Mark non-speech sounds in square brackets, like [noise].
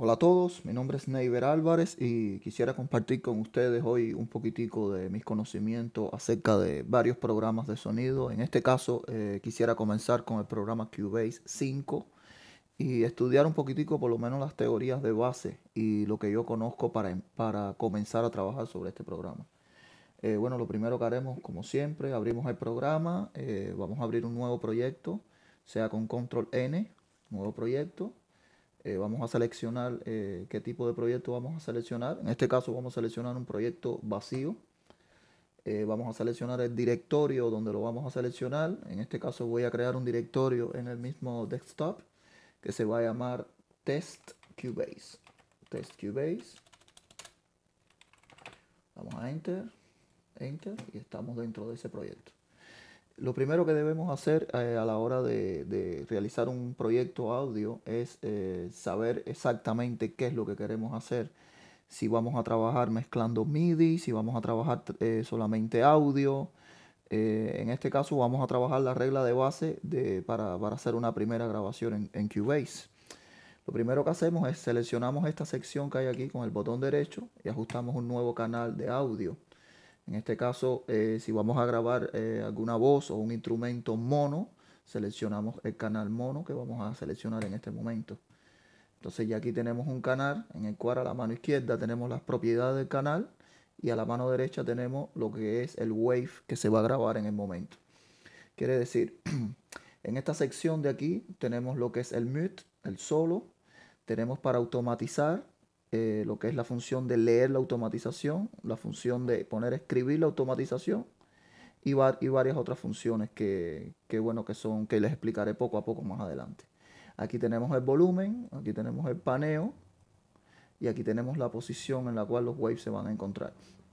Hola a todos, mi nombre es Neiber Álvarez y quisiera compartir con ustedes hoy un poquitico de mis conocimientos acerca de varios programas de sonido. En este caso eh, quisiera comenzar con el programa Cubase 5 y estudiar un poquitico por lo menos las teorías de base y lo que yo conozco para, em, para comenzar a trabajar sobre este programa. Eh, bueno, lo primero que haremos como siempre, abrimos el programa, eh, vamos a abrir un nuevo proyecto, sea con control N, nuevo proyecto eh, vamos a seleccionar eh, qué tipo de proyecto vamos a seleccionar. En este caso vamos a seleccionar un proyecto vacío. Eh, vamos a seleccionar el directorio donde lo vamos a seleccionar. En este caso voy a crear un directorio en el mismo desktop que se va a llamar test Cubase. Test Cubase. Vamos a enter, enter y estamos dentro de ese proyecto. Lo primero que debemos hacer eh, a la hora de, realizar un proyecto audio es eh, saber exactamente qué es lo que queremos hacer. Si vamos a trabajar mezclando MIDI, si vamos a trabajar eh, solamente audio. en este caso vamos a trabajar la regla de base para, hacer una primera grabación en, en Cubase. Lo primero que hacemos es seleccionamos esta sección que hay aquí con el botón derecho y ajustamos un nuevo canal de audio. En este caso, eh, si vamos a grabar eh, alguna voz o un instrumento mono, seleccionamos el canal mono que vamos a seleccionar en este momento. Entonces ya aquí tenemos un canal en el cual a la mano izquierda tenemos las propiedades del canal y a la mano derecha tenemos lo que es el wave que se va a grabar en el momento. Quiere decir, [clears throat] en esta sección de aquí tenemos lo que es el mute, el solo, tenemos para automatizar, eh, lo que es la función de leer la automatización, la función de poner escribir la automatización y, y varias otras funciones que, que, bueno, que son, que les explicaré poco a poco más adelante. Aquí tenemos el volumen, aquí tenemos el paneo y aquí tenemos la posición en la cual los waves se van a encontrar.